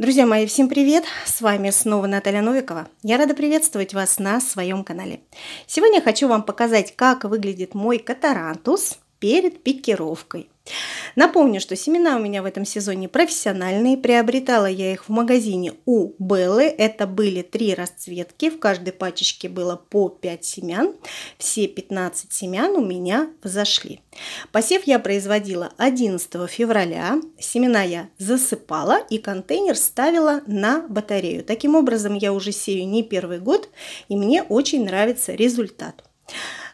Друзья мои, всем привет! С вами снова Наталья Новикова. Я рада приветствовать вас на своем канале. Сегодня хочу вам показать, как выглядит мой катарантус перед пикировкой. Напомню, что семена у меня в этом сезоне профессиональные. Приобретала я их в магазине у Беллы. Это были три расцветки. В каждой пачечке было по 5 семян. Все 15 семян у меня взошли. Посев я производила 11 февраля. Семена я засыпала и контейнер ставила на батарею. Таким образом я уже сею не первый год и мне очень нравится результат. Результат.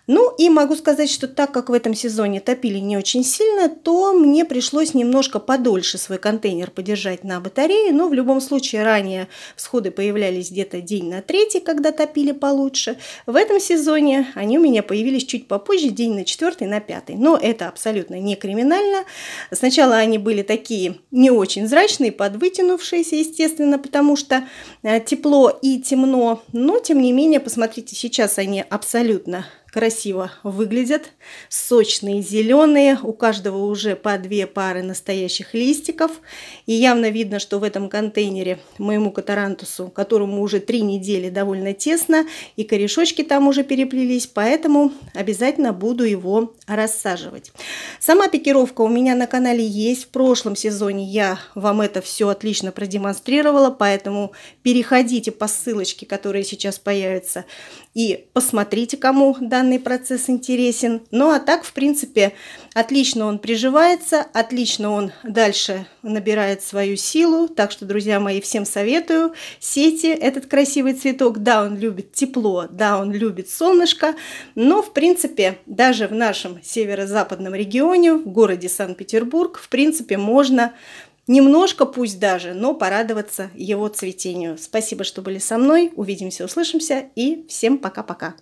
Ну и могу сказать, что так как в этом сезоне топили не очень сильно, то мне пришлось немножко подольше свой контейнер подержать на батарее, но в любом случае ранее всходы появлялись где-то день на третий, когда топили получше. В этом сезоне они у меня появились чуть попозже, день на четвертый, на пятый. Но это абсолютно не криминально. Сначала они были такие не очень зрачные, подвытянувшиеся, естественно, потому что э, тепло и темно, но тем не менее, посмотрите, сейчас они абсолютно красиво выглядят, сочные, зеленые, у каждого уже по две пары настоящих листиков. И явно видно, что в этом контейнере моему катарантусу, которому уже три недели довольно тесно, и корешочки там уже переплелись, поэтому обязательно буду его рассаживать. Сама пикировка у меня на канале есть. В прошлом сезоне я вам это все отлично продемонстрировала, поэтому переходите по ссылочке, которая сейчас появится и посмотрите, кому данный процесс интересен. Ну а так, в принципе, Отлично он приживается, отлично он дальше набирает свою силу. Так что, друзья мои, всем советую. Сети этот красивый цветок. Да, он любит тепло, да, он любит солнышко. Но, в принципе, даже в нашем северо-западном регионе, в городе Санкт-Петербург, в принципе, можно немножко, пусть даже, но порадоваться его цветению. Спасибо, что были со мной. Увидимся, услышимся и всем пока-пока.